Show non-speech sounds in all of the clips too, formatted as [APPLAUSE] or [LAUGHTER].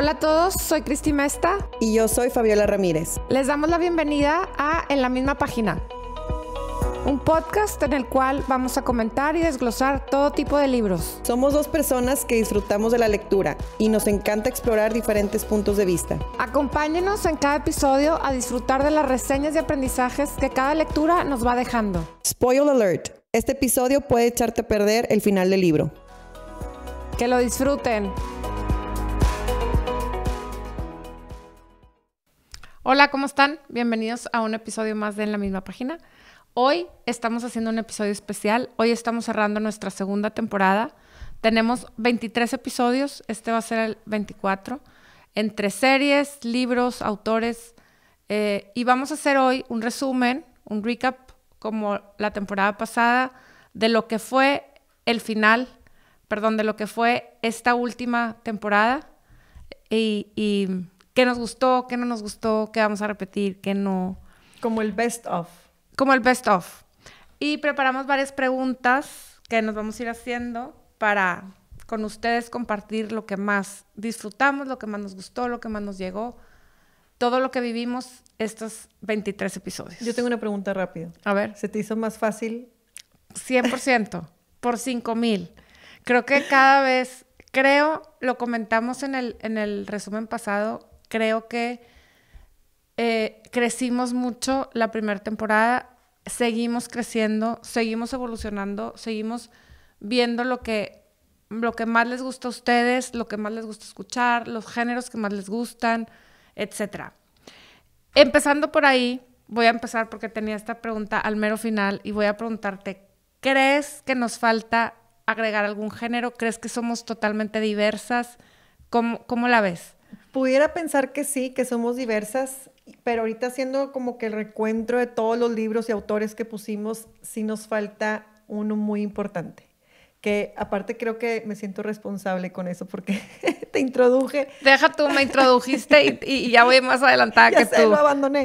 Hola a todos, soy Cristi Mesta. Y yo soy Fabiola Ramírez. Les damos la bienvenida a En la misma página. Un podcast en el cual vamos a comentar y desglosar todo tipo de libros. Somos dos personas que disfrutamos de la lectura y nos encanta explorar diferentes puntos de vista. Acompáñenos en cada episodio a disfrutar de las reseñas y aprendizajes que cada lectura nos va dejando. Spoil alert, este episodio puede echarte a perder el final del libro. Que lo disfruten. Hola, ¿cómo están? Bienvenidos a un episodio más de En la misma página. Hoy estamos haciendo un episodio especial. Hoy estamos cerrando nuestra segunda temporada. Tenemos 23 episodios, este va a ser el 24, entre series, libros, autores. Eh, y vamos a hacer hoy un resumen, un recap, como la temporada pasada, de lo que fue el final, perdón, de lo que fue esta última temporada. y qué nos gustó, qué no nos gustó, qué vamos a repetir, qué no. Como el best of. Como el best of. Y preparamos varias preguntas que nos vamos a ir haciendo para con ustedes compartir lo que más disfrutamos, lo que más nos gustó, lo que más nos llegó, todo lo que vivimos estos 23 episodios. Yo tengo una pregunta rápida. A ver. ¿Se te hizo más fácil? 100%, por 5 mil. Creo que cada vez, creo, lo comentamos en el, en el resumen pasado, creo que eh, crecimos mucho la primera temporada, seguimos creciendo, seguimos evolucionando, seguimos viendo lo que, lo que más les gusta a ustedes, lo que más les gusta escuchar, los géneros que más les gustan, etc. Empezando por ahí, voy a empezar porque tenía esta pregunta al mero final y voy a preguntarte, ¿crees que nos falta agregar algún género? ¿Crees que somos totalmente diversas? ¿Cómo, cómo la ves? Pudiera pensar que sí, que somos diversas, pero ahorita haciendo como que el recuento de todos los libros y autores que pusimos, sí nos falta uno muy importante. Que aparte creo que me siento responsable con eso porque [LAUGHS] te introduje. Deja tú, me introdujiste y, ya voy más adelantada [LAUGHS] que sé, tú. lo abandoné,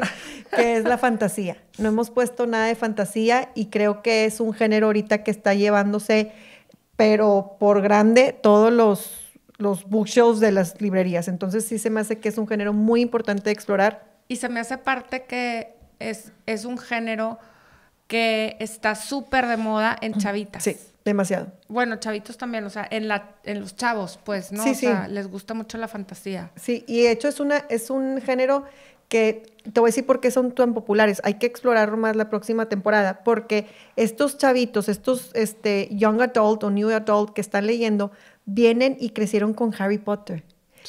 que es la fantasía. No hemos puesto nada de fantasía y creo que es un género ahorita que está llevándose, pero por grande, todos los los bookshelves de las librerías. Entonces sí se me hace que es un género muy importante de explorar. Y se me hace parte que es, es un género que está súper de moda en chavitas. Sí, demasiado. Bueno, chavitos también, o sea, en, la, en los chavos, pues, ¿no? Sí, sí. les gusta mucho la fantasía. Sí, y de hecho es, una, es un género que te voy a decir por qué son tan populares. Hay que explorarlo más la próxima temporada, porque estos chavitos, estos este, young adult o new adult que están leyendo, vienen y crecieron con Harry Potter.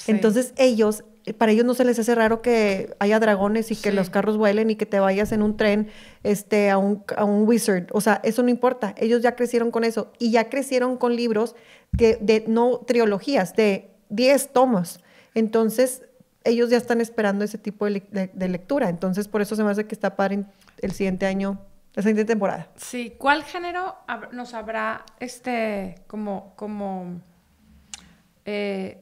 Entonces ellos, para ellos no se les hace raro que haya dragones y que los carros vuelen y que te vayas en un tren este, a, un, a un wizard. O sea, eso no importa. Ellos ya crecieron con eso y ya crecieron con libros que, de no trilogías, de 10 tomos. Entonces ellos ya están esperando ese tipo de, lectura. Entonces por eso se me hace que está para el siguiente año la siguiente temporada. Sí, ¿cuál género nos habrá este como como eh,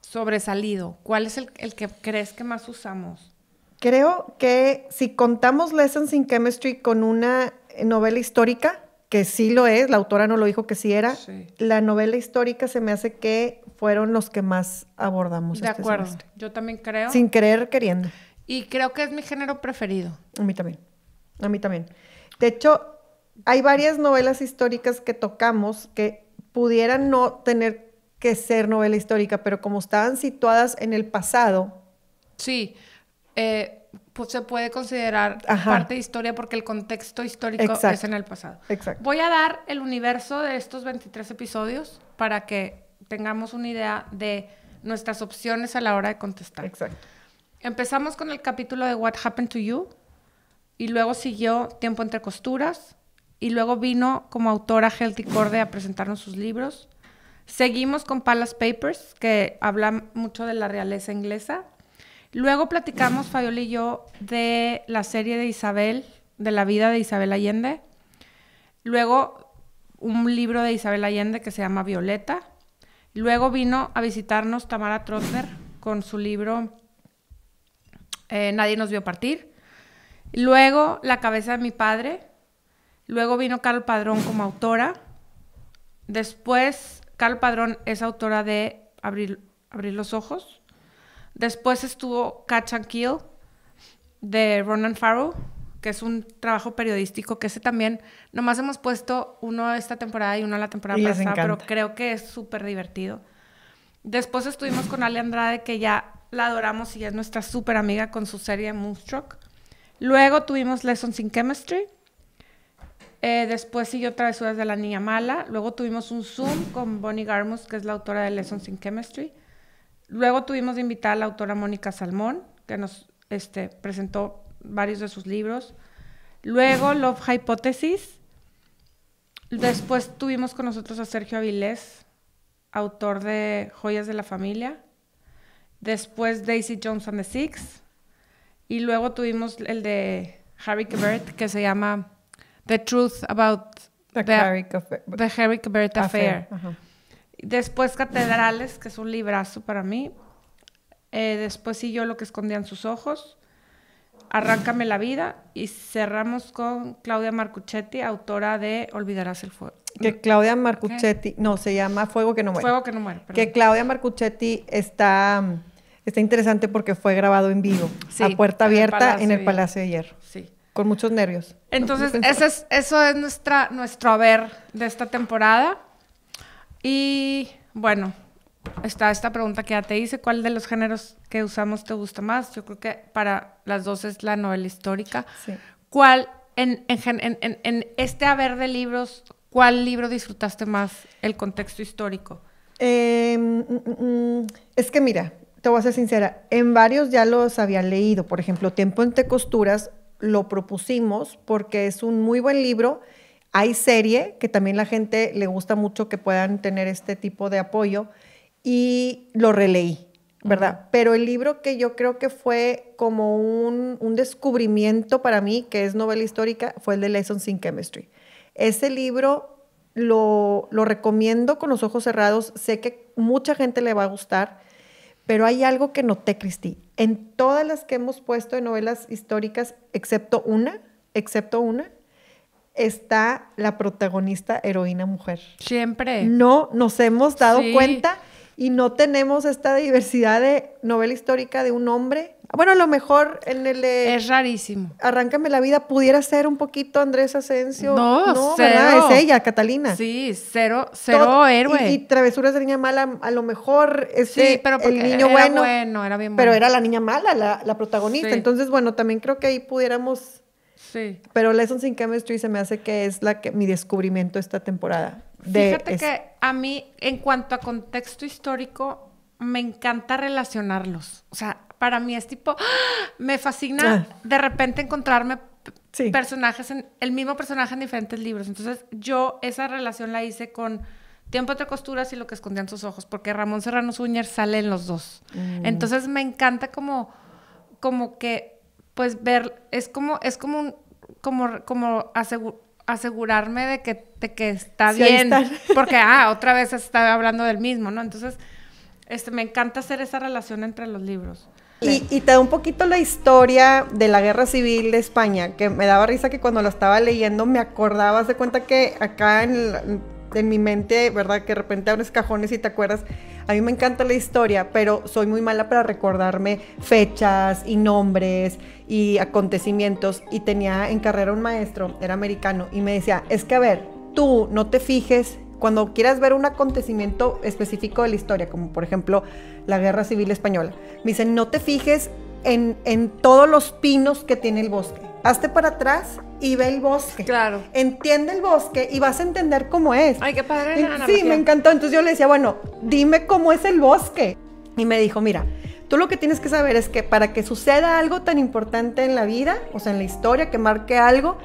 sobresalido? ¿Cuál es el, que crees que más usamos? Creo que si contamos Lessons in Chemistry con una novela histórica, que sí lo es, la autora no lo dijo que sí era, la novela histórica se me hace que fueron los que más abordamos. De este acuerdo, yo también creo. Sin querer, queriendo. Y creo que es mi género preferido. A mí también, a mí también. De hecho, hay varias novelas históricas que tocamos que pudieran no tener que ser novela histórica, pero como estaban situadas en el pasado. Sí, eh, pues se puede considerar parte de historia porque el contexto histórico es en el pasado. Voy a dar el universo de estos 23 episodios para que tengamos una idea de nuestras opciones a la hora de contestar. Exacto. Empezamos con el capítulo de What Happened to You y luego siguió Tiempo entre costuras y luego vino como autora Healthy Corde a presentarnos sus libros. Seguimos con Palace Papers, que habla mucho de la realeza inglesa. Luego platicamos, Fayol y yo, de la serie de Isabel, de la vida de Isabel Allende. Luego, un libro de Isabel Allende que se llama Violeta. Luego vino a visitarnos Tamara Trotner con su libro eh, Nadie nos vio partir. Luego, La cabeza de mi padre. Luego vino Carl Padrón como autora. Después Carl Padrón es autora de Abrir, Abrir los Ojos. Después estuvo Catch and Kill de Ronan Farrow, que es un trabajo periodístico que ese también, nomás hemos puesto uno esta temporada y uno la temporada pasada, pero creo que es súper divertido. Después estuvimos con Ale Andrade, que ya la adoramos y es nuestra súper amiga con su serie Moonstruck. Luego tuvimos Lessons in Chemistry, eh, después siguió Travesuras de la Niña Mala. Luego tuvimos un Zoom con Bonnie Garmus, que es la autora de Lessons in Chemistry. Luego tuvimos de invitar a la autora Mónica Salmón, que nos este, presentó varios de sus libros. Luego Love Hypothesis. Después tuvimos con nosotros a Sergio Avilés, autor de Joyas de la Familia. Después Daisy Jones and the Six. Y luego tuvimos el de Harry Kebert, que se llama The Truth About The, affair. Después Catedrales, que es un librazo para mí. Eh, después después yo, Lo que escondían sus ojos. Arráncame la vida. Y cerramos con Claudia Marcuchetti, autora de Olvidarás el fuego. Que Claudia Marcuchetti, no, se llama Fuego que no muere. Fuego que no muere. Que Claudia Marcuchetti está, está interesante porque fue grabado en vivo, sí, a puerta abierta en el Palacio de Hierro. Con muchos nervios. Entonces, eso es nuestro haber de esta temporada. Y bueno, está esta pregunta que ya te hice, ¿cuál de los géneros que usamos te gusta más? Yo creo que para las dos es la novela histórica. ¿Cuál, en, este haber de libros, cuál libro disfrutaste más el contexto histórico? Em, mm, mm, mm. es que mira, te voy a ser sincera, en varios ya los había leído, por ejemplo, Tiempo entre costuras, lo propusimos porque es un muy buen libro. Hay serie que también la gente le gusta mucho que puedan tener este tipo de apoyo y lo releí, ¿verdad? Pero el libro que yo creo que fue como un, descubrimiento para mí, que es novela histórica, fue el de Lessons in Chemistry. Ese libro lo recomiendo con los ojos cerrados, sé que mucha gente le va a gustar pero hay algo que noté, Cristi. En todas las que hemos puesto de novelas históricas, excepto una, excepto una, está la protagonista heroína mujer. Siempre. No nos hemos dado cuenta y no tenemos esta diversidad de novela histórica de un hombre bueno, a lo mejor en el... Eh, es rarísimo. Arráncame la vida, pudiera ser un poquito Andrés Asensio. No, cero. Es ella, Catalina. Sí, cero, cero héroe. Y, travesuras de niña mala, a lo mejor ese, sí, pero el niño bueno, era bien bueno. Pero era la niña mala, la, protagonista. Entonces, bueno, también creo que ahí pudiéramos... Sí. Pero Lessons in Chemistry se me hace que es la que, mi descubrimiento esta temporada. Fíjate que a mí, en cuanto a contexto histórico, me encanta relacionarlos. O sea, para mí es tipo, ¡ah! me fascina ah. de repente encontrarme personajes, en, el mismo personaje en diferentes libros. Entonces yo esa relación la hice con Tiempo entre costuras y lo que escondían sus ojos, porque Ramón Serrano Zúñer sale en los dos. Mm. Entonces me encanta como, como que, pues ver, es como, es como un, como, como asegurarme de que, que está bien, porque, ah, otra vez estaba hablando del mismo, ¿no? Entonces este, me encanta hacer esa relación entre los libros. Y, te da un poquito la historia de la guerra civil de España, que me daba risa que cuando lo estaba leyendo me acordaba, de cuenta que acá en, en mi mente, ¿verdad? Que de repente abres cajones y te acuerdas. A mí me encanta la historia, pero soy muy mala para recordarme fechas y nombres y acontecimientos. Y tenía en carrera un maestro, era americano, y me decía, es que a ver, tú no te fijes cuando quieras ver un acontecimiento específico de la historia, como por ejemplo la Guerra Civil Española, me dicen, no te fijes en, en todos los pinos que tiene el bosque. Hazte para atrás y ve el bosque. Claro. Entiende el bosque y vas a entender cómo es. Ay, qué padre. La sí, me encantó. Entonces yo le decía, bueno, dime cómo es el bosque. Y me dijo, mira, tú lo que tienes que saber es que para que suceda algo tan importante en la vida, o sea, en la historia, que marque algo,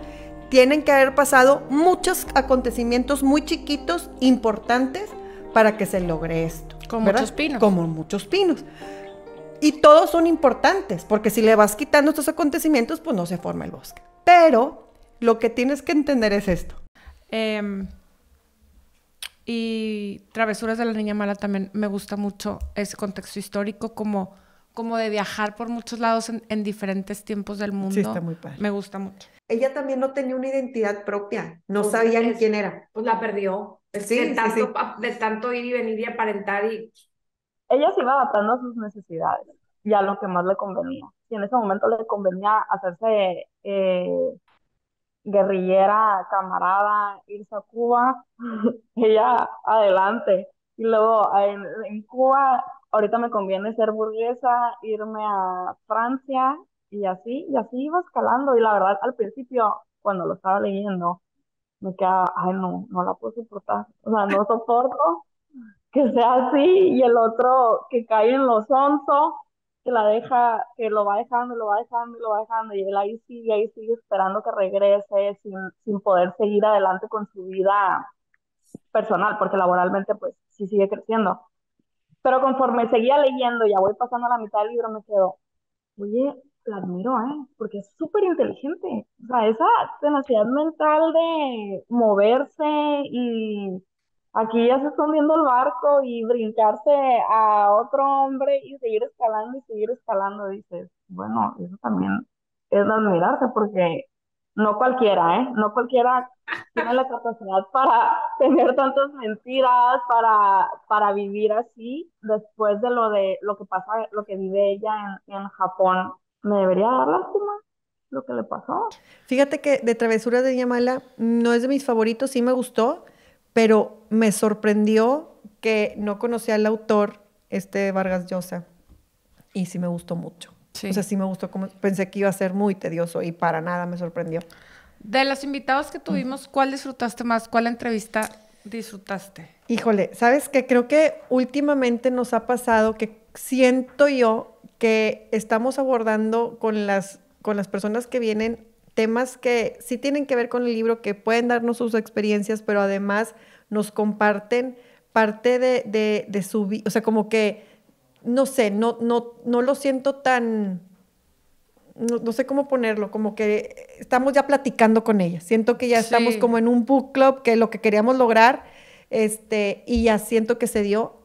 tienen que haber pasado muchos acontecimientos muy chiquitos, importantes, para que se logre esto. Como muchos pinos. Como muchos pinos. Y todos son importantes, porque si le vas quitando estos acontecimientos, pues no se forma el bosque. Pero lo que tienes que entender es esto. Em, y Travesuras de la Niña Mala también me gusta mucho ese contexto histórico, como, como de viajar por muchos lados en, diferentes tiempos del mundo. Me gusta mucho ella también no tenía una identidad propia, no pues sabía quién era. Pues la perdió. de, tanto, ir y venir y aparentar y... Ella se iba adaptando a sus necesidades y a lo que más le convenía. y en ese momento le convenía hacerse eh, guerrillera, camarada, irse a Cuba, [LAUGHS] ella adelante. Y luego en Cuba, ahorita me conviene ser burguesa, irme a Francia y así, y así iba escalando. Y la verdad, al principio, cuando lo estaba leyendo, me quedaba, ay, no, no la puedo soportar. O sea, no soporto que sea así. Y el otro que cae en los onzo, que la deja, que lo va dejando, lo va dejando, lo va dejando. Y él ahí sigue, ahí sigue esperando que regrese sin, sin poder seguir adelante con su vida personal, porque laboralmente, pues, sí sigue creciendo. Pero conforme seguía leyendo, ya voy pasando la mitad del libro, me quedo, oye, la admiro, ¿eh? Porque es súper inteligente. O sea, esa tenacidad mental de moverse y aquí ya se está el barco y brincarse a otro hombre y seguir escalando y seguir escalando, dices, bueno, eso también es de admirarse porque no cualquiera, ¿eh? No cualquiera tiene la capacidad para [LAUGHS] tener tantas mentiras, para, para vivir así, después de lo de lo que pasa, lo que vive ella en, en Japón me debería dar lástima lo que le pasó. Fíjate que de Travesuras de Yamala no es de mis favoritos, sí me gustó, pero me sorprendió que no conocía al autor, este Vargas Llosa, y sí me gustó mucho. Sí. O sea, sí me gustó, como, pensé que iba a ser muy tedioso y para nada me sorprendió. De los invitados que tuvimos, ¿cuál disfrutaste más? ¿Cuál entrevista disfrutaste? Híjole, sabes que creo que últimamente nos ha pasado que siento yo que estamos abordando con las, con las personas que vienen temas que sí tienen que ver con el libro, que pueden darnos sus experiencias, pero además nos comparten parte de, su vida, o sea, como que, no sé, no, no, no lo siento tan, no, sé cómo ponerlo, como que estamos ya platicando con ellas. siento que ya estamos como en un book club, que lo que queríamos lograr, este, y ya siento que se dio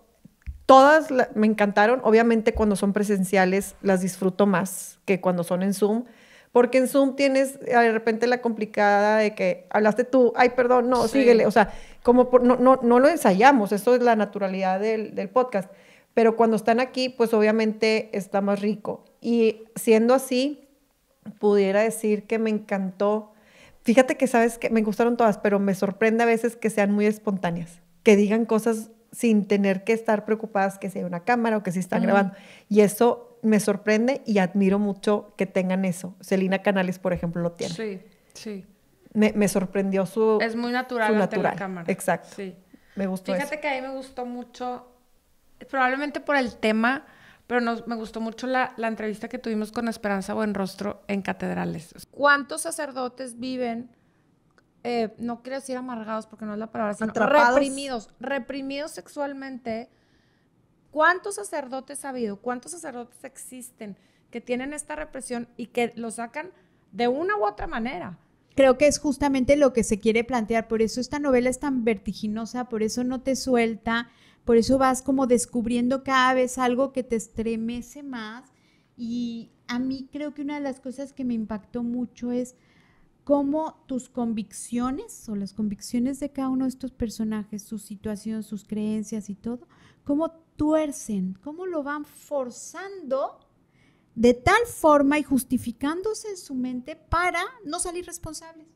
Todas me encantaron. Obviamente cuando son presenciales las disfruto más que cuando son en Zoom. Porque en Zoom tienes eh, de repente la complicada de que hablaste tú, ay, perdón, no, síguele. O sea, como no, no, no, lo ensayamos, eso es la naturalidad del, del podcast. Pero cuando están aquí, pues obviamente está más rico. Y siendo así, pudiera decir que me encantó. Fíjate que sabes que me gustaron todas, pero me sorprende a veces que sean muy espontáneas, que digan cosas sin tener que estar preocupadas que si hay una cámara o que si están grabando. Y eso me sorprende y admiro mucho que tengan eso. Celina Canales, por ejemplo, lo tiene. Sí, sí. Me, me sorprendió su... Es muy natural, su la cámara. Exacto. Sí. Me gustó Fíjate que a mí me gustó mucho, probablemente por el tema, pero me gustó mucho la, la, entrevista que tuvimos con Esperanza Buenrostro en Catedrales. ¿Cuántos sacerdotes viven eh, no quiero decir amargados porque no es la palabra, sino reprimidos, reprimidos sexualmente. ¿Cuántos sacerdotes ha habido? ¿Cuántos sacerdotes existen que tienen esta represión y que lo sacan de una u otra manera? Creo que es justamente lo que se quiere plantear, por eso esta novela es tan vertiginosa, por eso no te suelta, por eso vas como descubriendo cada vez algo que te estremece más y a mí creo que una de las cosas que me impactó mucho es cómo tus convicciones o las convicciones de cada uno de estos personajes, su situación, sus creencias y todo, cómo tuercen, cómo lo van forzando de tal forma y justificándose en su mente para no salir responsables.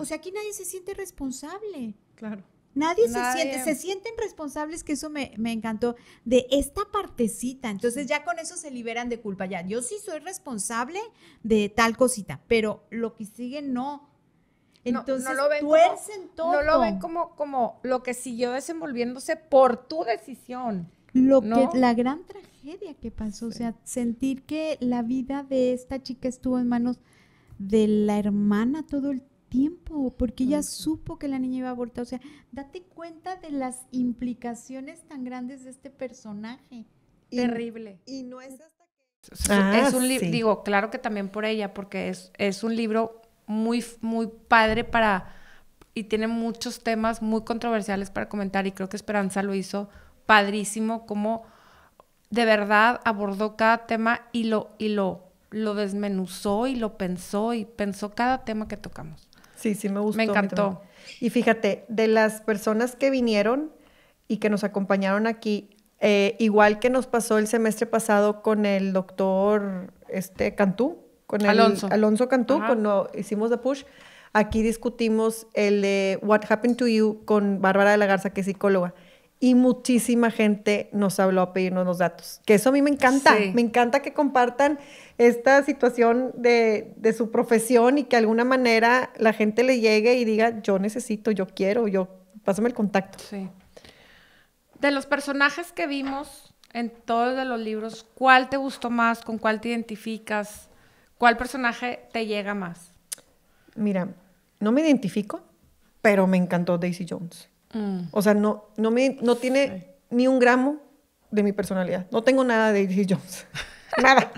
O sea, aquí nadie se siente responsable. Claro. Nadie, se siente, se sienten responsables, que eso me, encantó, de esta partecita. Entonces ya con eso se liberan de culpa. Ya, yo sí soy responsable de tal cosita, pero lo que sigue no. Entonces no, lo ven como, todo. No lo ven como, como lo que siguió desenvolviéndose por tu decisión. Lo que, la gran tragedia que pasó, o sea, sentir que la vida de esta chica estuvo en manos de la hermana todo el tiempo, porque ella supo que la niña iba a abortar. O sea, date cuenta de las implicaciones tan grandes de este personaje. Terrible. Y no es hasta que... es un libro, digo, claro que también por ella, porque es, es un libro muy, muy padre para... Y tiene muchos temas muy controversiales para comentar y creo que Esperanza lo hizo padrísimo, como de verdad abordó cada tema y lo, y lo, lo desmenuzó y lo pensó y pensó cada tema que tocamos. Sí, sí, me gustó. Me encantó. Y fíjate, de las personas que vinieron y que nos acompañaron aquí, eh, igual que nos pasó el semestre pasado con el doctor este, Cantú, con Alonso. Cantú, cuando hicimos The Push, aquí discutimos el de What Happened to You con Bárbara de la Garza, que es psicóloga y muchísima gente nos habló a pedirnos los datos. Que eso a mí me encanta. Me encanta que compartan esta situación de, su profesión y que de alguna manera la gente le llegue y diga, yo necesito, yo quiero, yo, pásame el contacto. Sí. De los personajes que vimos en todos de los libros, ¿cuál te gustó más? ¿Con cuál te identificas? ¿Cuál personaje te llega más? Mira, no me identifico, pero me encantó Daisy Jones. Mm. O sea, no, no, me, no tiene ni un gramo de mi personalidad. No tengo nada de Daisy Jones. [LAUGHS] nada.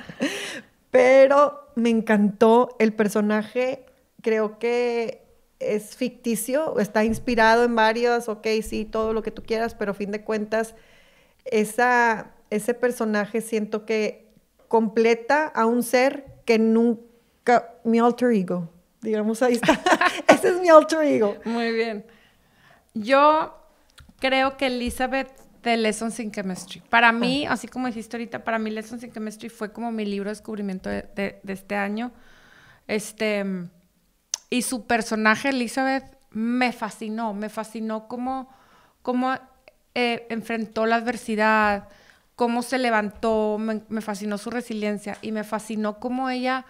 Pero me encantó el personaje. Creo que es ficticio, está inspirado en varias, ok, sí, todo lo que tú quieras, pero a fin de cuentas, esa, ese personaje siento que completa a un ser que nunca, mi alter ego, digamos, ahí está, [LAUGHS] ese es mi alter ego. Muy bien. Yo creo que Elizabeth de Lessons in Chemistry. Para mí, ah. así como dijiste ahorita, para mí Lessons in Chemistry fue como mi libro de descubrimiento de, este año. Este, y su personaje, Elizabeth, me fascinó, me fascinó cómo, eh, enfrentó la adversidad, cómo se levantó, me fascinó su resiliencia y me fascinó cómo ella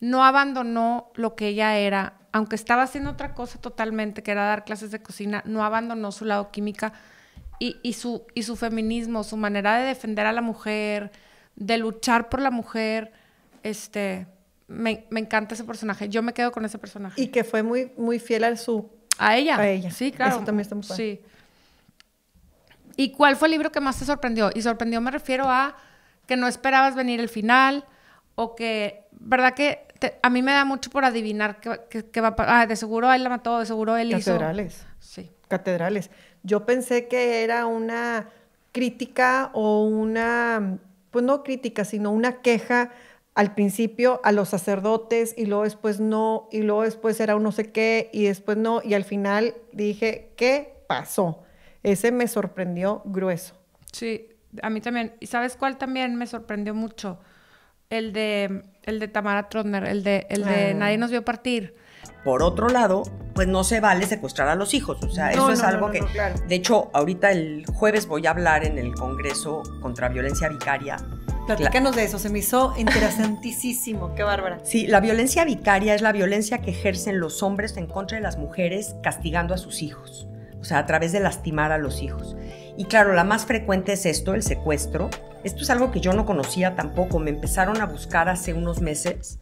no abandonó lo que ella era, aunque estaba haciendo otra cosa totalmente, que era dar clases de cocina, no abandonó su lado química y, su, y su feminismo, su manera de defender a la mujer, de luchar por la mujer, este... Me, encanta ese personaje. Yo me quedo con ese personaje. Y que fue muy, muy fiel a su... A ella. Sí, claro. Eso también está Sí. ¿Y cuál fue el libro que más te sorprendió? Y sorprendió me refiero a que no esperabas venir el final o que, ¿verdad que a mí me da mucho por adivinar qué, va a pasar. Ah, de seguro él la mató, de seguro él hizo. Catedrales. Sí. Catedrales. Yo pensé que era una crítica o una, pues no crítica, sino una queja al principio a los sacerdotes y luego después no, y luego después era un no sé qué y después no, y al final dije, ¿qué pasó? Ese me sorprendió grueso. Sí, a mí también. ¿Y sabes cuál también me sorprendió mucho? el de, el de Tamara Trotner, el de, el de Nadie nos vio partir. Por otro lado, pues no se vale secuestrar a los hijos. O sea, eso es algo que. De hecho, ahorita el jueves voy a hablar en el Congreso contra Violencia Vicaria. nos de eso, se me hizo interesantísimo, qué bárbara. Sí, la violencia vicaria es la violencia que ejercen los hombres en contra de las mujeres castigando a sus hijos, o sea, a través de lastimar a los hijos. Y claro, la más frecuente es esto, el secuestro. Esto es algo que yo no conocía tampoco, me empezaron a buscar hace unos meses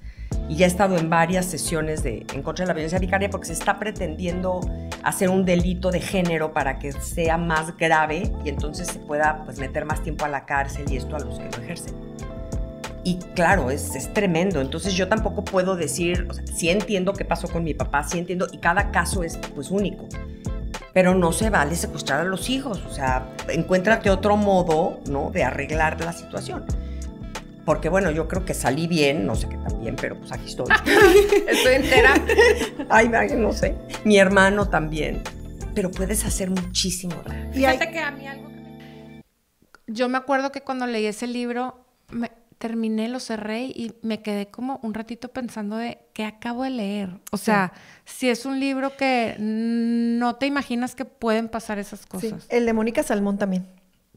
y ya he estado en varias sesiones de, en contra de la violencia vicaria porque se está pretendiendo hacer un delito de género para que sea más grave y entonces se pueda pues, meter más tiempo a la cárcel y esto a los que lo ejercen. Y claro, es, es tremendo. Entonces yo tampoco puedo decir, o sí entiendo qué pasó con mi papá, sí entiendo, y cada caso es pues único. Pero no se vale secuestrar a los hijos, o sea, encuéntrate otro modo, ¿no? De arreglar la situación porque bueno, yo creo que salí bien, no sé qué tan bien, pero pues aquí estoy. [LAUGHS] estoy entera. Ay, no sé. Mi hermano también. Pero puedes hacer muchísimo. Fíjate que a mí algo que me... Yo me acuerdo que cuando leí ese libro, me, terminé, lo cerré y me quedé como un ratito pensando de qué acabo de leer. O sea, si es un libro que no te imaginas que pueden pasar esas cosas. Sí. El de Mónica Salmón también.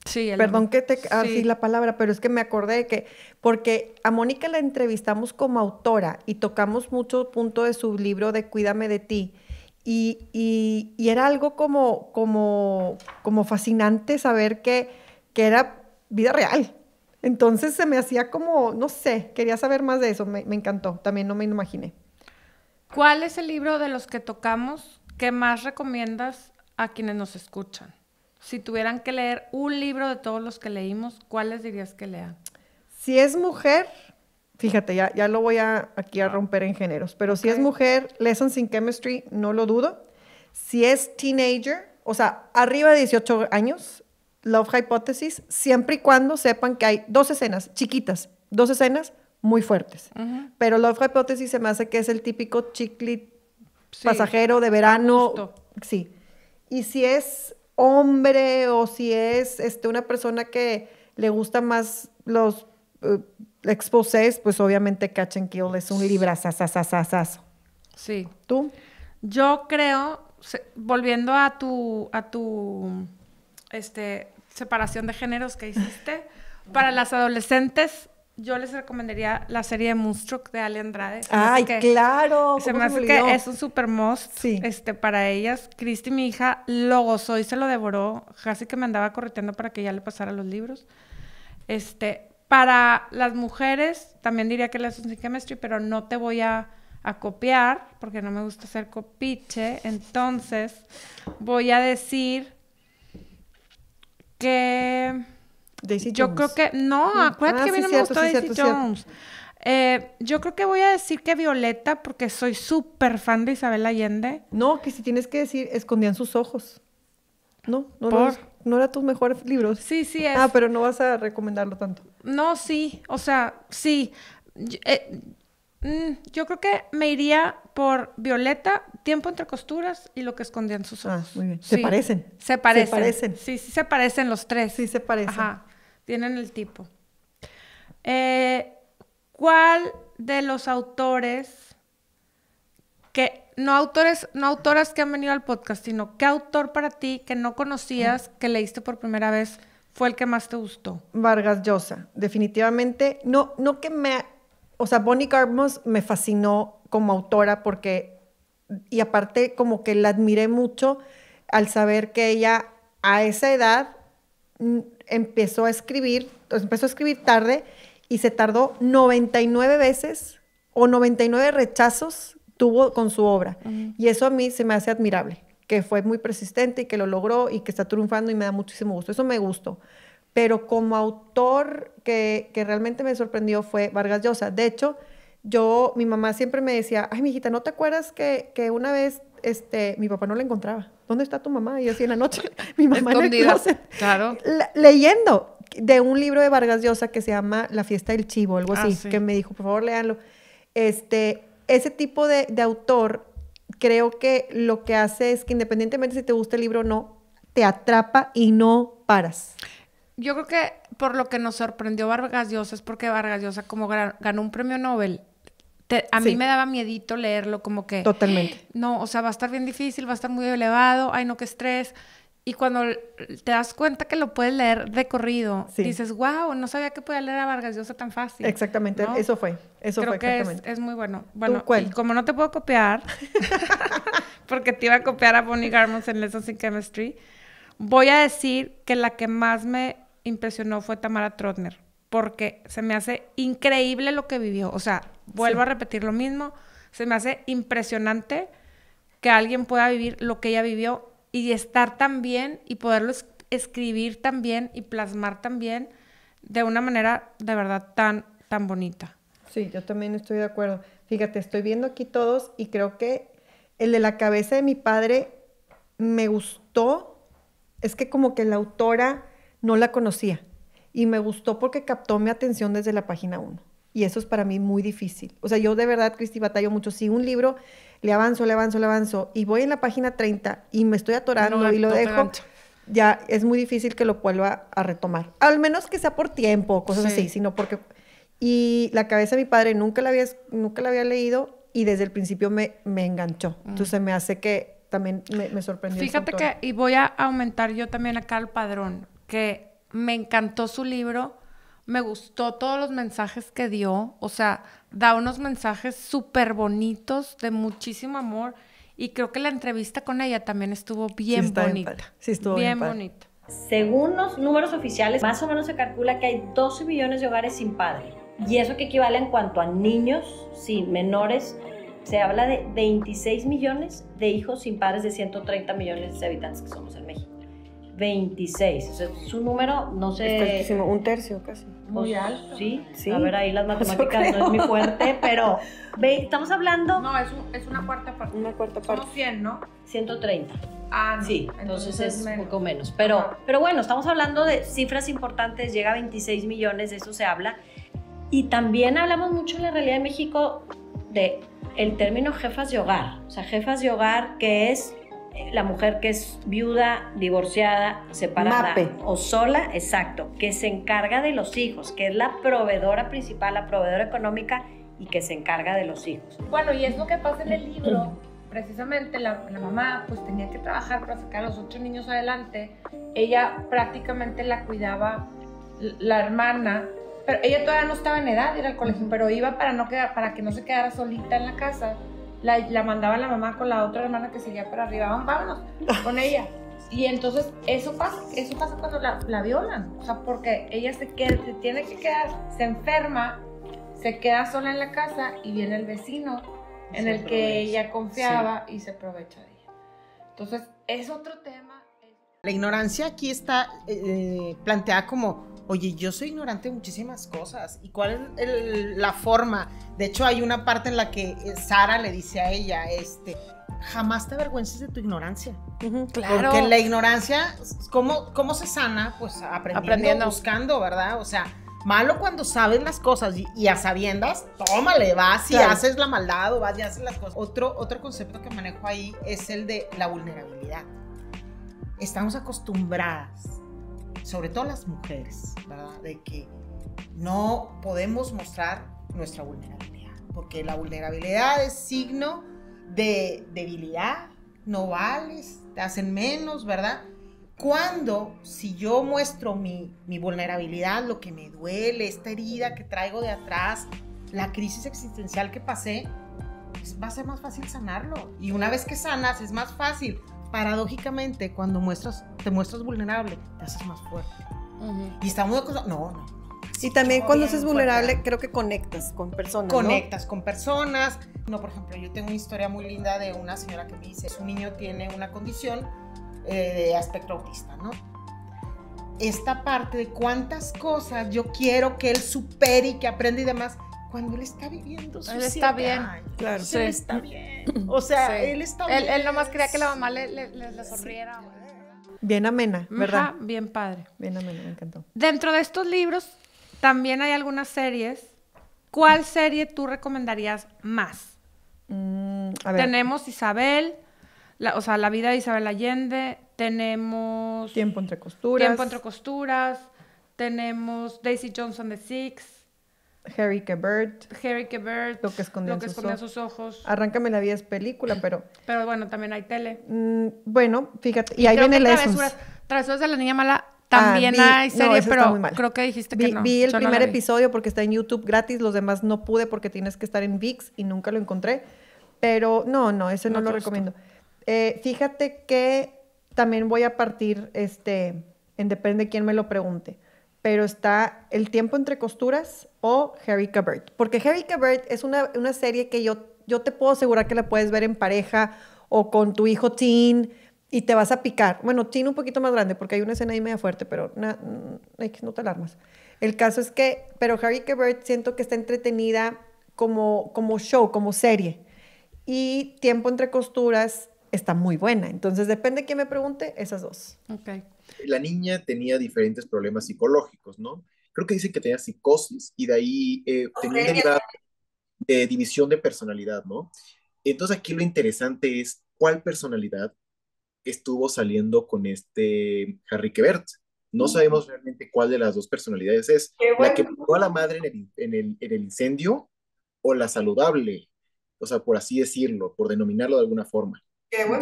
Sí, el Perdón que te así ah, la palabra, pero es que me acordé de que, porque a Mónica la entrevistamos como autora y tocamos mucho punto de su libro de Cuídame de ti. Y, era algo como, como, como fascinante saber que, que era vida real. Entonces se me hacía como, no sé, quería saber más de eso, me, encantó, también no me imaginé. ¿Cuál es el libro de los que tocamos que más recomiendas a quienes nos escuchan? Si tuvieran que leer un libro de todos los que leímos, ¿cuáles dirías que lean? Si es mujer, fíjate, ya, ya lo voy a, aquí a ah. romper en géneros, pero si es mujer, Lessons in Chemistry, no lo dudo. Si es teenager, o sea, arriba de 18 años, Love Hypothesis, siempre y cuando sepan que hay dos escenas chiquitas, dos escenas muy fuertes. Pero Love Hypothesis se me hace que es el típico chicle pasajero de verano. Sí. Y si es hombre o si es este, una persona que le gusta más los eh, exposés, pues obviamente Catch and Kill es un sa. Sí. ¿Tú? Yo creo, volviendo a tu, a tu este, separación de géneros que hiciste. Para las adolescentes, yo les recomendaría la serie de Moonstruck de Ali Andrade. ¡Ay, claro! Se me hace que es un super must este, para ellas. Cristi, mi hija, lo gozó y se lo devoró. Casi que me andaba correteando para que ya le pasara los libros. Este, para las mujeres, también diría que les un chemistry, pero no te voy a, copiar porque no me gusta hacer copiche. Entonces, voy a decir que... Daisy yo creo que... No, ah, acuérdate que a mí no me gustó Daisy Jones. Eh, yo creo que voy a decir que Violeta, porque soy súper fan de Isabel Allende. No, que si tienes que decir, escondían sus ojos. No, no, ¿Por? no era tus mejores libros. Sí, sí ah, es. Ah, pero no vas a recomendarlo tanto. No, sí, o sea, sí. Eh, Mm, yo creo que me iría por Violeta, tiempo entre costuras y lo que escondían sus ah, ojos. Se parecen. Se parecen. Se parecen. Sí, sí se parecen los tres. Sí se parecen. Ajá. Tienen el tipo. Eh, ¿Cuál de los autores que no autores, no autoras que han venido al podcast, sino qué autor para ti que no conocías, que leíste por primera vez, fue el que más te gustó? Vargas Llosa, definitivamente. No, no que me o sea, Bonnie Carmos me fascinó como autora porque, y aparte como que la admiré mucho al saber que ella a esa edad mm, empezó a escribir, empezó a escribir tarde y se tardó 99 veces o 99 rechazos tuvo con su obra. Y eso a mí se me hace admirable, que fue muy persistente y que lo logró y que está triunfando y me da muchísimo gusto. Eso me gustó pero como autor que, realmente me sorprendió fue Vargas Llosa. De hecho, yo, mi mamá siempre me decía, ay, mijita, ¿no te acuerdas que, una vez este, mi papá no la encontraba? ¿Dónde está tu mamá? Y así en la noche, [LAUGHS] mi mamá le en claro. leyendo de un libro de Vargas Llosa que se llama La fiesta del chivo, algo ah, así, que me dijo, por favor, léanlo. Este, ese tipo de, de autor creo que lo que hace es que independientemente si te gusta el libro o no, te atrapa y no paras yo creo que por lo que nos sorprendió Vargas Llosa es porque Vargas Llosa como ganó un premio Nobel. a mí me daba miedito leerlo como que... Totalmente. No, o sea, va a estar bien difícil, va a estar muy elevado, ay no, qué estrés. Y cuando te das cuenta que lo puedes leer de corrido, dices, wow, no sabía que podía leer a Vargas Llosa tan fácil. Exactamente, eso fue. Eso fue que Es, muy bueno. Bueno, como no te puedo copiar, [LAUGHS] porque te iba a copiar a Bonnie Garmons en Lessons in Chemistry, voy a decir que la que más me impresionó fue Tamara Trotner, porque se me hace increíble lo que vivió. O sea, vuelvo a repetir lo mismo, se me hace impresionante que alguien pueda vivir lo que ella vivió y estar tan bien y poderlo escribir tan bien y plasmar también de una manera de verdad tan, tan bonita. Sí, yo también estoy de acuerdo. Fíjate, estoy viendo aquí todos y creo que el de la cabeza de mi padre me gustó. Es que como que la autora no la conocía y me gustó porque captó mi atención desde la página 1. Y eso es para mí muy difícil. O sea, yo de verdad, Cristi, batallo mucho. Si un libro le avanzo, le avanzo, le avanzo y voy en la página 30 y me estoy atorando y lo dejo, ya es muy difícil que lo vuelva a retomar. Al menos que sea por tiempo, cosas así, sino porque... Y la cabeza de mi padre nunca la había, nunca la había leído y desde el principio me, me enganchó. Mm. Entonces me hace que también me, me sorprendió. Fíjate que, y voy a aumentar yo también acá el padrón que me encantó su libro, me gustó todos los mensajes que dio, o sea, da unos mensajes súper bonitos, de muchísimo amor, y creo que la entrevista con ella también estuvo bien bonita. sí, estuvo bien, bonita. Según los números oficiales, más o menos se calcula que hay 12 millones de hogares sin padre. Y eso que equivale en cuanto a niños, sin menores, se habla de 26 millones de hijos sin padres de 130 millones de habitantes que somos en México. 26. O sea, es un número, no sé. Es un tercio casi. Muy alto. ¿Sí? sí. A ver, ahí las [LAUGHS] matemáticas no, es mi fuerte, pero estamos hablando. No, es, es, una cuarta parte. Una cuarta parte. son 100, ¿no? 130. Ah, Sí, entonces, es un poco menos. Pero, pero bueno, estamos hablando de cifras importantes, llega a 26 millones, de eso se habla. Y también hablamos mucho en la realidad de México de el término jefas de hogar. O sea, jefas de hogar que es la mujer que es viuda, divorciada, separada o sola, exacto, que se encarga de los hijos, que es la proveedora principal, la proveedora económica y que se encarga de los hijos. Bueno, y es lo que pasa en el [CLEARS THROAT] libro. Precisamente la, mamá pues tenía que trabajar para sacar a los ocho niños adelante. Ella prácticamente la cuidaba la hermana, pero ella todavía no estaba en edad era ir al colegio, pero iba para no quedar, para que no se quedara solita en la casa la, mandaba la mamá con la otra hermana que seguía para arriba, Vamos, vámonos con ella. Y entonces eso pasa, eso pasa cuando la, la violan, o sea, porque ella se, queda, se tiene que quedar, se enferma, se queda sola en la casa y viene el vecino en el que ella confiaba y se aprovecha de ella. Entonces es otro tema. La ignorancia aquí está eh, eh, planteada como oye, yo soy ignorante de muchísimas cosas. ¿Y cuál es la forma? De hecho, hay una parte en la que eh, Sara le dice a ella, este, jamás te avergüences de tu ignorancia. claro. Porque la ignorancia, ¿cómo, cómo se sana? Pues aprendiendo, buscando, ¿verdad? O sea, malo cuando sabes las cosas y, a sabiendas, tómale, vas y haces la maldad o vas y haces las cosas. Otro, otro concepto que manejo ahí es el de la vulnerabilidad. Estamos acostumbradas sobre todo las mujeres, ¿verdad? De que no podemos mostrar nuestra vulnerabilidad, porque la vulnerabilidad es signo de debilidad, no vales, te hacen menos, ¿verdad? Cuando si yo muestro mi, vulnerabilidad, lo que me duele, esta herida que traigo de atrás, la crisis existencial que pasé, pues, va a ser más fácil sanarlo. Y una vez que sanas, es más fácil paradójicamente, cuando muestras, te muestras vulnerable, te haces más fuerte. Y estamos de No, no, no. Y también cuando seas vulnerable, creo que conectas con personas. Conectas con personas. No, por ejemplo, yo tengo una historia muy linda de una señora que me dice: su niño tiene una condición eh, de aspecto autista, ¿no? Esta parte de cuántas cosas yo quiero que él supere y que aprenda y demás cuando él está viviendo su Él está bien, claro. Él está [LAUGHS] bien. O sea, él está bien. Él, nomás creía que la mamá le, sonriera. Bien amena, ¿verdad? bien padre. Bien amena, me encantó. Dentro de estos libros también hay algunas series. ¿Cuál serie tú recomendarías más? Mm, tenemos Isabel, o sea, la vida de Isabel Allende. Tenemos... Tiempo entre costuras. Tiempo entre costuras. Tenemos Daisy Johnson de Six. Harry Kebert. Harry Kebert. Lo que escondía lo que sus, ojos. Arráncame la vida es película, pero. [LAUGHS] Pero bueno, también hay tele. Mm, bueno, fíjate. Y, ahí viene la travesuras, de la niña mala también ah, hay serie, pero creo que dijiste que no. Vi el primer episodio porque está en YouTube gratis, los demás no pude porque tienes que estar en VIX y nunca lo encontré. Pero no, no, ese no, lo recomiendo. Eh, fíjate que también voy a partir, este, en depende de quién me lo pregunte pero está El tiempo entre costuras o Harry Cabert. Porque Harry Cabert es una, serie que yo, yo te puedo asegurar que la puedes ver en pareja o con tu hijo teen y te vas a picar. Bueno, teen un poquito más grande porque hay una escena ahí media fuerte, pero hay mm, no te alarmas. El caso es que, pero Harry Cabert siento que está entretenida como, como show, como serie. Y Tiempo entre costuras está muy buena. Entonces, depende de quién me pregunte, esas dos. Ok la niña tenía diferentes problemas psicológicos, ¿no? Creo que dicen que tenía psicosis y de ahí eh, tenía de división de personalidad, ¿no? Entonces aquí lo interesante es cuál personalidad estuvo saliendo con este Harry Quebert. No sabemos realmente cuál de las dos personalidades es, la que mató a la madre en el, incendio o la saludable, o sea, por así decirlo, por denominarlo de alguna forma. Qué lo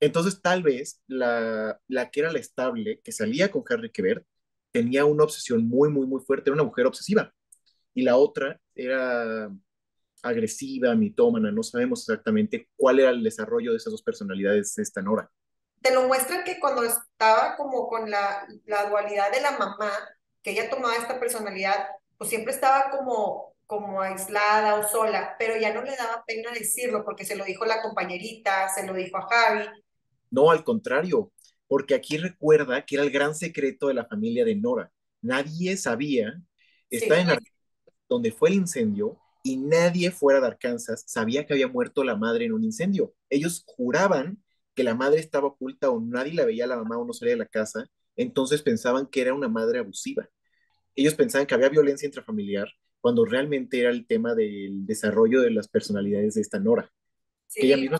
entonces, tal vez la, la que era la estable, que salía con Harry Quebert, tenía una obsesión muy, muy, muy fuerte, era una mujer obsesiva. Y la otra era agresiva, mitómana, no sabemos exactamente cuál era el desarrollo de esas dos personalidades de esta Nora. Te lo muestra que cuando estaba como con la, la dualidad de la mamá, que ella tomaba esta personalidad, pues siempre estaba como como aislada o sola, pero ya no le daba pena decirlo porque se lo dijo la compañerita, se lo dijo a Javi, no, al contrario, porque aquí recuerda que era el gran secreto de la familia de Nora. Nadie sabía, está en Arkansas, donde fue el incendio, y nadie fuera de Arkansas sabía que había muerto la madre en un incendio. Ellos juraban que la madre estaba oculta o nadie la veía a la mamá o no salía de la casa, entonces pensaban que era una madre abusiva. Ellos pensaban que había violencia intrafamiliar cuando realmente era el tema del desarrollo de las personalidades de esta Nora, ella misma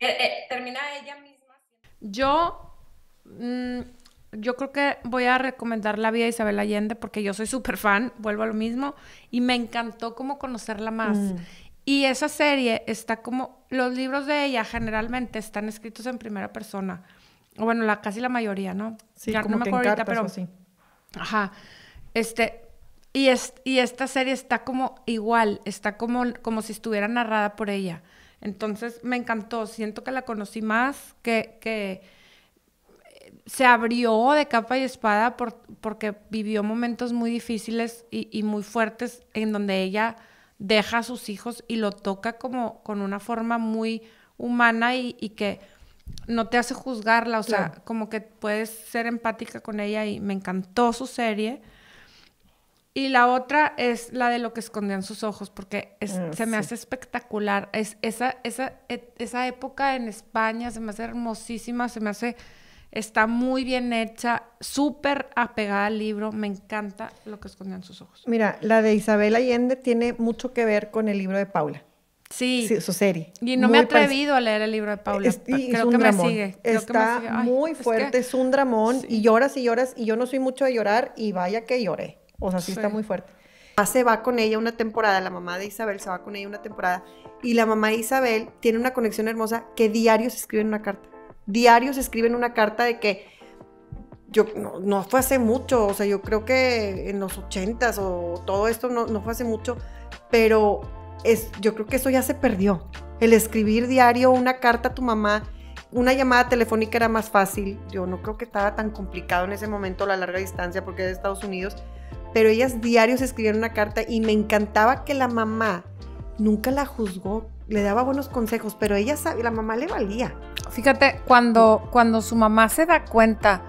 eh, eh, termina ella yo, mm, yo creo que voy a recomendar la vida de Isabel Allende porque yo soy súper fan, vuelvo a lo mismo, y me encantó como conocerla más. Mm. Y esa serie está como, los libros de ella generalmente están escritos en primera persona. Bueno, la, casi la mayoría, ¿no? Sí, como no me acuerdo pero... Sí. Ajá. Este, y, y esta serie está como igual, está como, como si estuviera narrada por ella. Entonces me encantó, siento que la conocí más, que, que eh, se abrió de capa y espada porque vivió momentos muy difíciles y, muy fuertes en donde ella deja a sus hijos y lo toca como con una forma muy humana y, que no te hace juzgarla, o sea, como que puedes ser empática con ella y me encantó su serie. Y la otra es la de lo que escondían sus ojos, porque ah, se me hace espectacular. Es, esa, esa, e, esa época en España se me hace hermosísima, se me hace, está muy bien hecha, súper apegada al libro. Me encanta lo que escondían sus ojos. Mira, la de Isabel Allende tiene mucho que ver con el libro de Paula. Sí. su serie. Y no me he atrevido a leer el libro de Paula. Creo, que, me sigue. Creo Está muy fuerte, es, un dramón y lloras y lloras y yo no soy mucho de llorar y vaya que lloré. O sea, sí, está muy fuerte. Se va con ella una temporada, la mamá de Isabel se va con ella una temporada y la mamá de Isabel tiene una conexión hermosa que diarios escriben una carta. Diarios escriben una carta de que yo no, fue hace mucho, o sea, yo creo que en los ochentas o todo esto no, no, fue hace mucho, pero es, yo creo que eso ya se perdió. El escribir diario una carta a tu mamá, una llamada telefónica era más fácil. Yo no creo que estaba tan complicado en ese momento la larga distancia porque es de Estados Unidos pero ellas diarios escribieron una carta y me encantaba que la mamá nunca la juzgó, le daba buenos consejos, pero ella sabe, la mamá le valía. Fíjate, cuando, cuando su mamá se da cuenta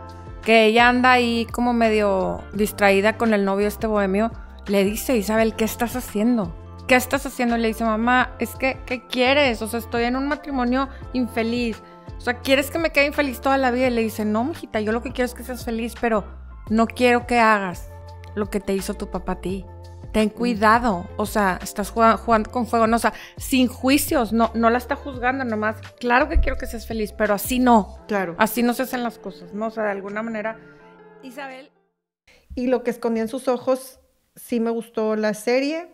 que ella anda ahí como medio distraída con el novio este bohemio, le dice, Isabel, ¿qué estás haciendo? ¿Qué estás haciendo? le dice, mamá, es que, ¿qué quieres? O sea, estoy en un matrimonio infeliz. O sea, ¿quieres que me quede infeliz toda la vida? Y le dice, no, mijita, yo lo que quiero es que seas feliz, pero no quiero que hagas lo que te hizo tu papá a ti. Ten cuidado, o sea, estás jugando, con fuego, no, o sea, sin juicios, no, no la está juzgando nomás. Claro que quiero que seas feliz, pero así no. Claro. Así no se hacen las cosas, ¿no? O sea, de alguna manera, Isabel. Y lo que escondía en sus ojos, sí me gustó la serie.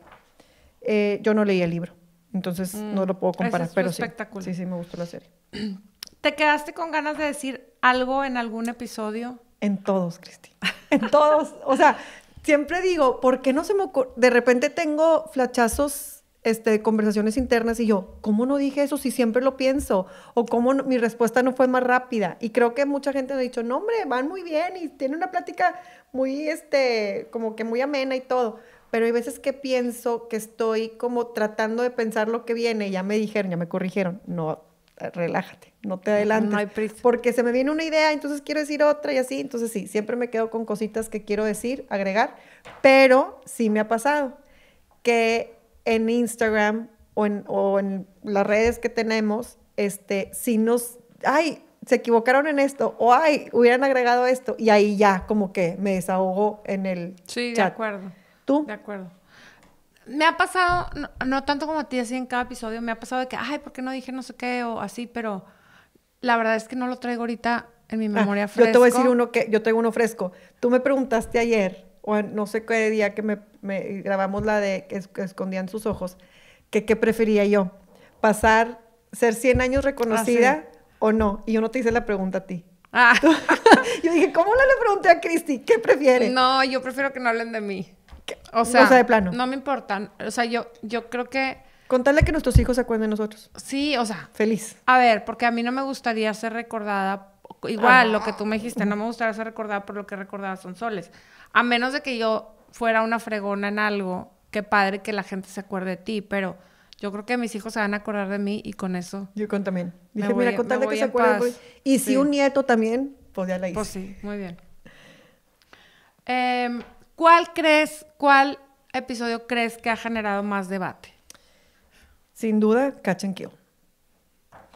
Eh, yo no leí el libro, entonces mm, no lo puedo comparar, pero sí, sí, sí me gustó la serie. [CLEARS THROAT] ¿Te quedaste con ganas de decir algo en algún episodio? En todos, Cristina. En todos. O sea, siempre digo, ¿por qué no se me ocurre? De repente tengo flachazos este, conversaciones internas y yo, ¿cómo no dije eso si siempre lo pienso? O cómo mi respuesta no fue más rápida. Y creo que mucha gente me ha dicho, no, hombre, van muy bien y tiene una plática muy, este, como que muy amena y todo. Pero hay veces que pienso que estoy como tratando de pensar lo que viene, ya me dijeron, ya me corrigieron, no, relájate, no te adelantes. Porque se me viene una idea, entonces quiero decir otra y así. Entonces sí, siempre me quedo con cositas que quiero decir, agregar, pero sí me ha pasado que en Instagram o en, o en las redes que tenemos, este, si nos, ay, se equivocaron en esto, o ay, hubieran agregado esto, y ahí ya como que me desahogo en el chat. Sí, de acuerdo. ¿Tú? De acuerdo me ha pasado, no, tanto como a ti, así en cada episodio, me ha pasado de que, ay, ¿por qué no dije no sé qué o así? Pero la verdad es que no lo traigo ahorita en mi ah, memoria Yo te voy a decir uno que, yo tengo uno fresco. Tú me preguntaste ayer, o no sé qué día que me, grabamos la de que, escondían sus ojos, que qué prefería yo, pasar, ser 100 años ah, reconocida o no. Y yo no te hice la pregunta a ti. Ah. [LAUGHS] yo dije, ¿cómo no le pregunté a Cristi? ¿Qué prefiere? No, yo prefiero que no hablen de mí. O sea, de plano. No me importan. O sea, yo, yo creo que. Contarle que nuestros hijos se acuerden de nosotros. Sí, o sea. Feliz. A ver, porque a mí no me gustaría ser recordada. Igual, lo que tú me dijiste, no me gustaría ser recordada por lo que recordaba son soles. A menos de que yo fuera una fregona en algo, qué padre que la gente se acuerde de ti, pero yo creo que mis hijos se van a acordar de mí y con eso. Yo con también. Dije, mira, contarle que se acuerden. Y si un nieto también, podía pues la Pues sí, muy bien. Eh, [LAUGHS] ¿Cuál crees, cuál episodio crees que ha generado más debate? Sin duda, Catch and Kill.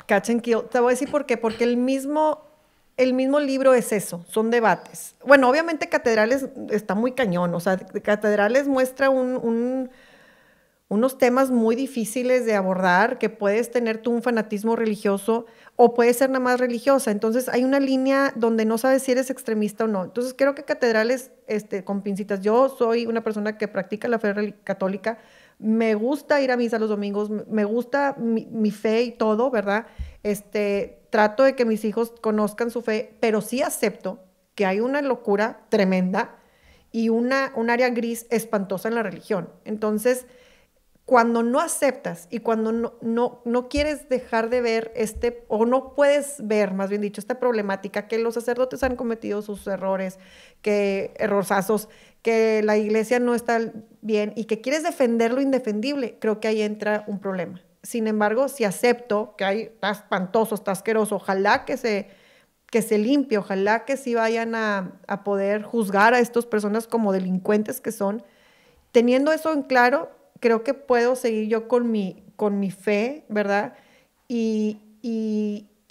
Catch and Kill. Te voy a decir por qué. Porque el mismo, el mismo libro es eso, son debates. Bueno, obviamente Catedrales está muy cañón. O sea, Catedrales muestra un unos temas muy difíciles de abordar, que puedes tener tú un fanatismo religioso o puedes ser nada más religiosa. Entonces hay una línea donde no sabes si eres extremista o no. Entonces creo que catedrales este, con pincitas. Yo soy una persona que practica la fe católica, me gusta ir a misa los domingos, me gusta mi, fe y todo, ¿verdad? Este, trato de que mis hijos conozcan su fe, pero sí acepto que hay una locura tremenda y una, un área gris espantosa en la religión. Entonces, cuando no aceptas y cuando no, no, no, quieres dejar de ver este, o no puedes ver, más bien dicho, esta problemática, que los sacerdotes han cometido sus errores, que errorzazos, que la iglesia no está bien y que quieres defender lo indefendible, creo que ahí entra un problema. Sin embargo, si acepto que hay, está espantoso, está asqueroso, ojalá que se, que se limpie, ojalá que sí vayan a, a poder juzgar a estas personas como delincuentes que son, teniendo eso en claro, creo que puedo seguir yo con mi, con mi fe, ¿verdad? Y,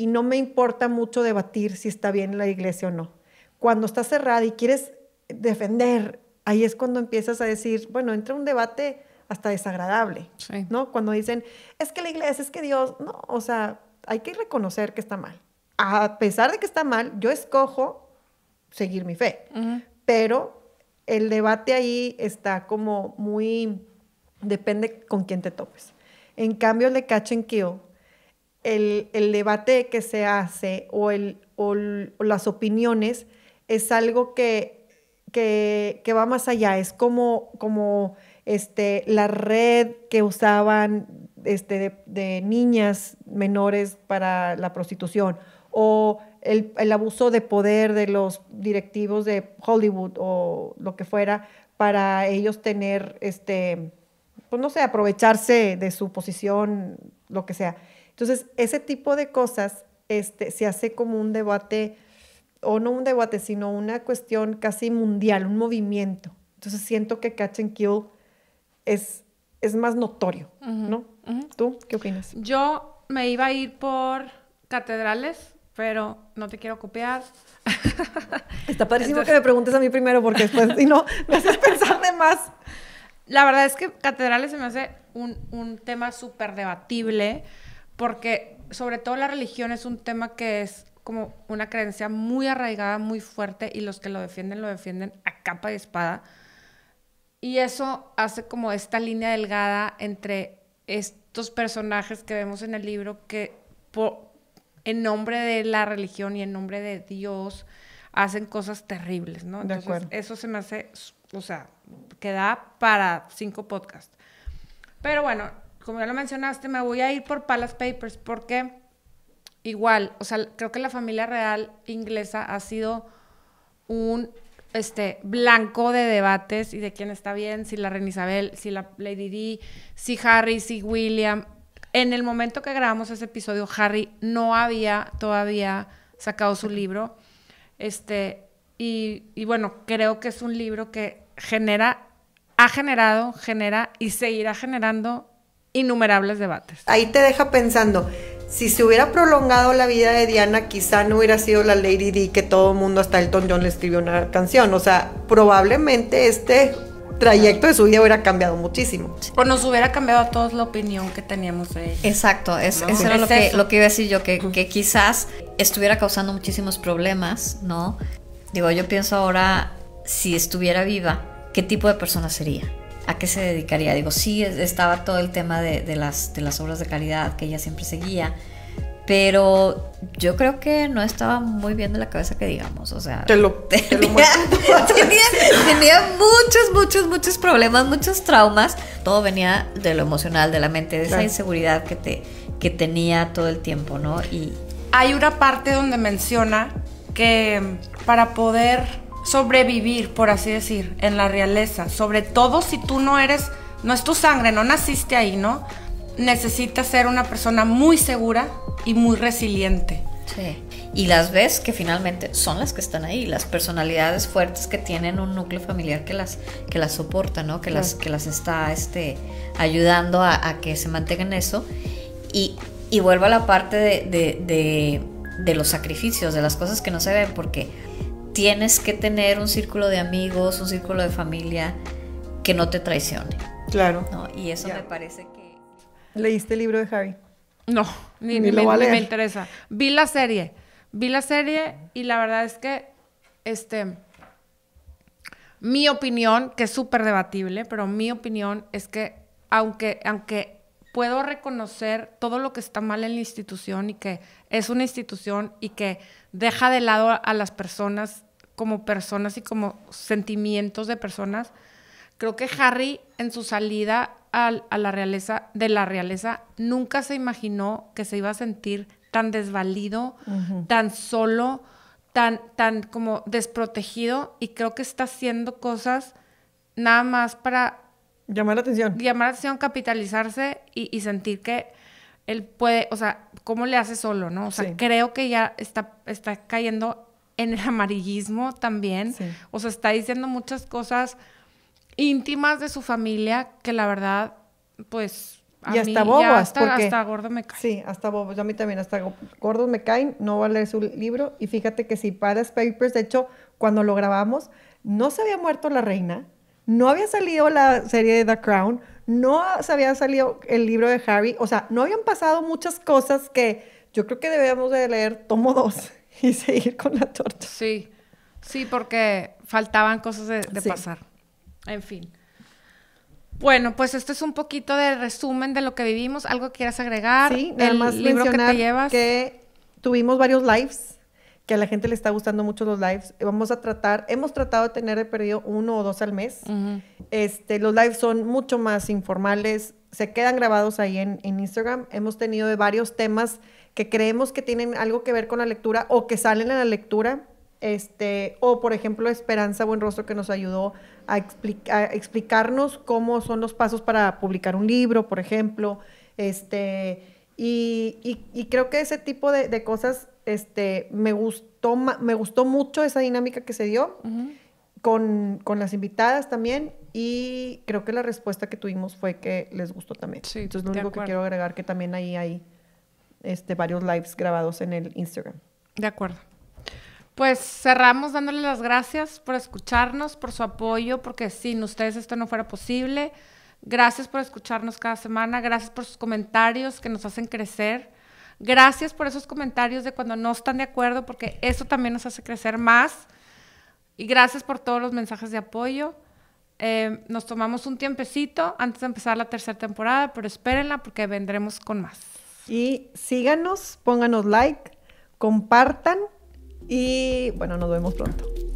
no me importa mucho debatir si está bien la iglesia o no. Cuando está cerrada y quieres defender, ahí es cuando empiezas a decir, bueno, entra un debate hasta desagradable, ¿no? Cuando dicen, es que la iglesia, es que Dios, no, o sea, hay que reconocer que está mal. A pesar de que está mal, yo escojo seguir mi fe, pero el debate ahí está como muy Depende con quién te topes. En cambio, el de catch and kill, el, debate que se hace o, el, las opiniones es algo que, que, va más allá. Es como, como este, la red que usaban este, de, niñas menores para la prostitución o el, el, abuso de poder de los directivos de Hollywood o lo que fuera para ellos tener este, pues no sé, aprovecharse de su posición, lo que sea. Entonces, ese tipo de cosas este, se hace como un debate, o no un debate, sino una cuestión casi mundial, un movimiento. Entonces, siento que Catch and Kill es, es más notorio, ¿no? ¿Tú qué opinas? Yo me iba a ir por catedrales, pero no te quiero copiar. Está parecido que me preguntes a mí primero, porque después, si no, me haces pensar de más la verdad es que catedrales se me hace un, tema súper debatible, porque sobre todo la religión es un tema que es como una creencia muy arraigada, muy fuerte, y los que lo defienden lo defienden a capa y espada. Y eso hace como esta línea delgada entre estos personajes que vemos en el libro que en nombre de la religión y en nombre de Dios hacen cosas terribles, ¿no? Entonces, eso se me hace o sea, queda para cinco podcasts. Pero bueno, como ya lo mencionaste, me voy a ir por Palace Papers porque igual, o sea, creo que la familia real inglesa ha sido un este blanco de debates y de quién está bien, si la Reina Isabel, si la Lady Di, si Harry, si William. En el momento que grabamos ese episodio, Harry no había todavía sacado su libro. Este, y, bueno, creo que es un libro que genera, ha generado, genera y seguirá generando innumerables debates. Ahí te deja pensando, si se hubiera prolongado la vida de Diana, quizá no hubiera sido la Lady Di que todo el mundo, hasta Elton John, le escribió una canción. O sea, probablemente este trayecto de su vida hubiera cambiado muchísimo. O nos hubiera cambiado a todos la opinión que teníamos de ella. Exacto, es, eso era lo, que, lo que iba a decir yo, que quizás estuviera causando muchísimos problemas, ¿no? Digo, yo pienso ahora, si estuviera viva, ¿qué tipo de persona sería? ¿A qué se dedicaría? Digo, sí, estaba todo el tema de, las, de las obras de caridad que ella siempre seguía, pero yo creo que no estaba muy bien de la cabeza que digamos, o sea, te lo, [LAUGHS] tenía, tenía, muchos, muchos, muchos problemas, muchos traumas, todo venía de lo emocional, de la mente, de esa inseguridad que, te, que tenía todo el tiempo, ¿no? Y hay una parte donde menciona que para poder sobrevivir, por así decir, en la realeza, sobre todo si tú no eres, no es tu sangre, no naciste ahí, ¿no? Necesitas ser una persona muy segura y muy resiliente. Sí. Y las ves que finalmente son las que están ahí, las personalidades fuertes que tienen un núcleo familiar que las, que las soporta, ¿no? Que las, que las está este, ayudando a, que se mantengan eso. Y, y vuelvo a la parte de de los sacrificios, de las cosas que no se ven, porque tienes que tener un círculo de amigos, un círculo de familia que no te traicione. Claro. ¿no? Y eso me parece que... ¿Leíste el libro de Javi? No, ni, me, interesa. Vi la serie, vi la serie y la verdad es que, este, mi opinión, que es súper debatible, pero mi opinión es que aunque, aunque puedo reconocer todo lo que está mal en la institución y que es una institución y que deja de lado a las personas como personas y como sentimientos de personas. Creo que Harry en su salida a, la realeza, de la realeza, nunca se imaginó que se iba a sentir tan desvalido, tan solo, tan, tan como desprotegido y creo que está haciendo cosas nada más para Llamar la atención. Llamar la atención, capitalizarse y, sentir que él puede, o sea, ¿cómo le hace solo, no? O sea, creo que ya está, está cayendo en el amarillismo también. O sea, está diciendo muchas cosas íntimas de su familia que la verdad, pues. y hasta mí, hasta, gordo me caen. Sí, hasta bobos. A mí también, hasta gordo me caen. No va a leer su libro. Y fíjate que si paras Papers, de hecho, cuando lo grabamos, no se había muerto la reina no había salido la serie de The Crown, no se había salido el libro de Harry, o sea, no habían pasado muchas cosas que yo creo que debemos de leer tomo dos [LAUGHS] y seguir con la torta. Sí, sí, porque faltaban cosas de, pasar. En fin. Bueno, pues esto es un poquito de resumen de lo que vivimos. ¿Algo quieras agregar? Sí, nada más que te llevas. Que tuvimos varios lives que a la gente le está gustando mucho los lives. Eh, vamos a tratar, hemos tratado de tener de perdido uno o dos al mes. este, los lives son mucho más informales, se quedan grabados ahí en, Instagram. Hemos tenido de varios temas que creemos que tienen algo que ver con la lectura o que salen en la lectura. Este, o por ejemplo Esperanza buen rostro que nos ayudó a, explicarnos cómo son los pasos para publicar un libro, por ejemplo. Este, y, creo que ese tipo de cosas este, me, gustó, me gustó mucho esa dinámica que se dio con, las invitadas también y creo que la respuesta que tuvimos fue que les gustó también. Sí, Entonces lo único que quiero agregar que también ahí hay este, varios lives grabados en el Instagram. De acuerdo. Pues cerramos dándoles las gracias por escucharnos, por su apoyo, porque sin ustedes esto no fuera posible. Gracias por escucharnos cada semana, gracias por sus comentarios que nos hacen crecer. Gracias por esos comentarios de cuando no están de acuerdo, porque eso también nos hace crecer más. Y gracias por todos los mensajes de apoyo. Em, nos tomamos un tiempecito antes de empezar la tercera temporada, pero espérenla porque vendremos con más. Y síganos, pónganos like, compartan y bueno, nos vemos pronto.